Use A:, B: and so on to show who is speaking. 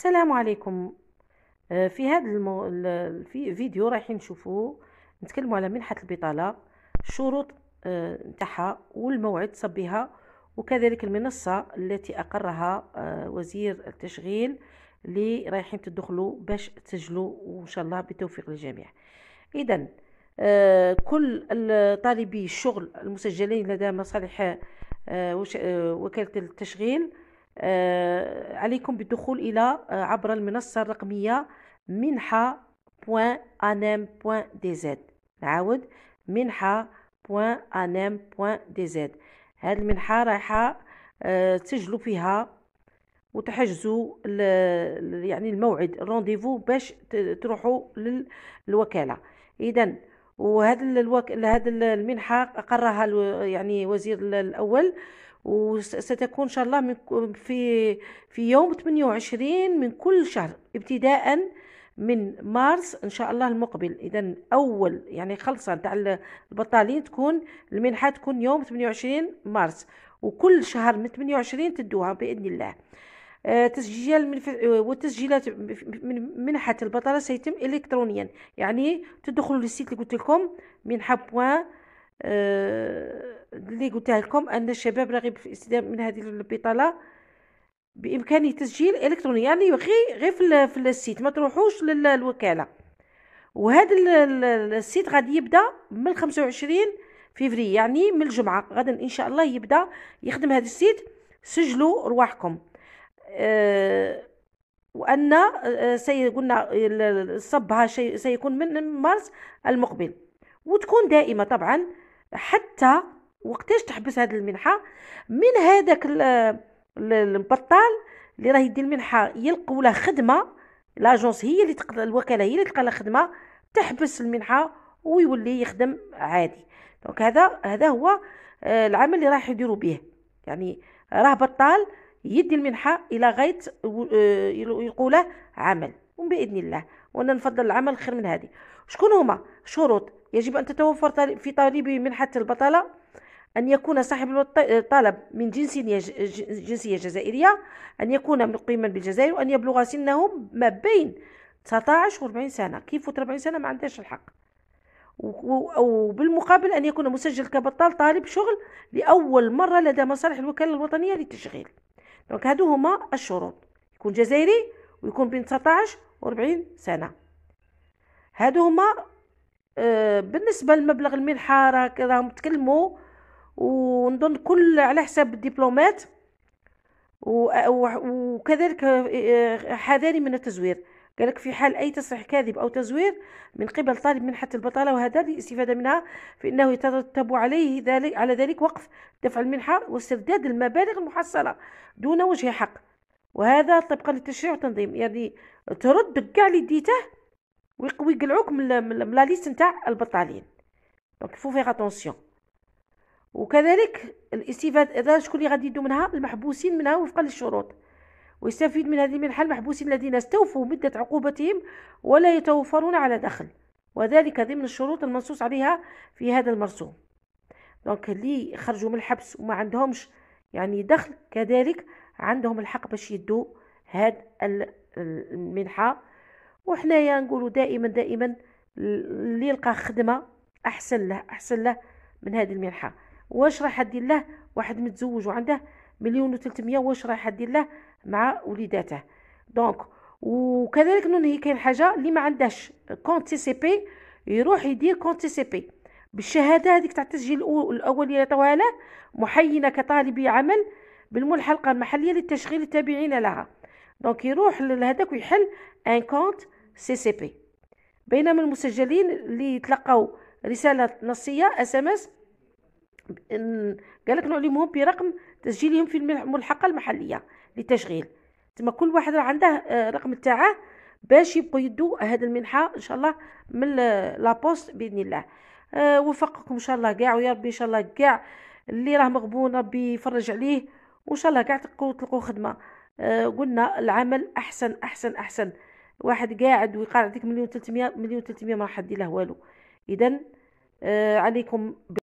A: السلام عليكم آه، في هذا المو... الفيديو رايحين نشوفو نتكلموا على منحه البطاله شروط آه، نتاعها والموعد صبها وكذلك المنصه التي اقرها آه، وزير التشغيل اللي رايحين تدخلوا باش تسجلوا وان شاء الله بالتوفيق للجميع اذا كل طالبي الشغل المسجلين لدى مصالح وكاله التشغيل آه، عليكم بالدخول إلى آه، عبر المنصة الرقمية منحة نعاود منحة.anam.dz هاد المنحة رايحة آه، تسجلوا فيها وتحجزوا يعني الموعد الرونديفو باش تروحوا للوكالة إذا وهذا الوك... هذا المنحه اقرها يعني وزير الاول وستكون ان شاء الله من في في يوم 28 من كل شهر ابتداء من مارس ان شاء الله المقبل اذا اول يعني خلصه تاع البطالين تكون المنحه تكون يوم 28 مارس وكل شهر من 28 تدوها باذن الله آه، تسجيل والتسجيلات من آه، منحة البطالة سيتم إلكترونيا يعني تدخلوا للسيت اللي قلت لكم منحة آه، بوان اللي قلتها لكم أن الشباب راغب في الاستدامة من هذه البطالة بإمكانه تسجيل إلكتروني يعني غير في في السيت ما تروحوش للوكالة وهذا السيت غادي يبدا من 25 فيفري يعني من الجمعة غدا إن شاء الله يبدا يخدم هذا السيت سجلوا رواحكم آه، وأن آه، سيكون صبها سيكون من مارس المقبل وتكون دائمة طبعا حتى وقتاش تحبس هذه المنحة من هذاك البطال اللي راه يدي المنحة يلقوا له خدمة لاجونس هي اللي تقدر الوكالة هي اللي تلقى له خدمة تحبس المنحة ويولي يخدم عادي دونك هذا هذا هو آه، العمل اللي راح يديروا به يعني راه بطال يدي المنحة إلى غاية آه، يقوله عمل وبإذن الله وأنا نفضل العمل خير من هذه شكون هما شروط يجب أن تتوفر في طالب منحة البطالة أن يكون صاحب الطلب من جنس جنسية جزائرية أن يكون مقيما بالجزائر وأن يبلغ سنه ما بين 19 و 40 سنة كيف 40 سنة ما عندهاش الحق وبالمقابل أن يكون مسجل كبطال طالب شغل لأول مرة لدى مصالح الوكالة الوطنية للتشغيل دونك هادو هما الشروط يكون جزائري ويكون بين 19 و 40 سنه هادو هما آه بالنسبه لمبلغ المنحه راه راهم تكلموا ونظن كل على حساب الدبلومات وكذلك آه، حذاري من التزوير قالك في حال أي تصريح كاذب أو تزوير من قبل طالب منحة البطالة وهذا للاستفادة منها فإنه يترتب عليه ذلك على ذلك وقف دفع المنحة واسترداد المبالغ المحصلة دون وجه حق وهذا طبقا للتشريع والتنظيم يعني ترد كاع اللي ديته ويقلعوك من لا ليست نتاع البطالين دونك فو فيغ اتونسيون وكذلك الاستفادة شكون اللي غادي يدو منها المحبوسين منها وفقا للشروط ويستفيد من هذه المنحة المحبوسين الذين استوفوا مدة عقوبتهم ولا يتوفرون على دخل وذلك ضمن الشروط المنصوص عليها في هذا المرسوم دونك اللي خرجوا من الحبس وما عندهمش يعني دخل كذلك عندهم الحق باش يدوا هاد المنحة وحنايا نقولوا دائما دائما اللي يلقى خدمة أحسن له أحسن له من هذه المنحة واش راح دير له واحد متزوج وعنده مليون و300 واش رايح دير له مع وليداته دونك وكذلك ننهي كاين حاجه اللي ما عندهش كونت سي سي بي يروح يدير كونت سي سي بي بالشهاده هذيك تاع التسجيل الاول اللي عطاوها له محينه كطالب عمل بالملحقه المحليه للتشغيل التابعين لها دونك يروح لهذاك ويحل ان كونت سي سي بي بينما المسجلين اللي تلقاو رساله نصيه اس ام اس بان قالك نعلمهم برقم تسجيلهم في الملحقه المحليه للتشغيل تما كل واحد راه عنده آه، رقم تاعه باش يبقوا يدوا هذه المنحه ان شاء الله من لابوست باذن الله آه، وفقكم ان شاء الله كاع ويا ربي ان شاء الله كاع اللي راه مغبون ربي يفرج عليه وان شاء الله كاع تلقوا تلقوا خدمه آه، قلنا العمل احسن احسن احسن واحد قاعد ويقعد ديك مليون 300 مليون 300 ما راح دير له والو اذا عليكم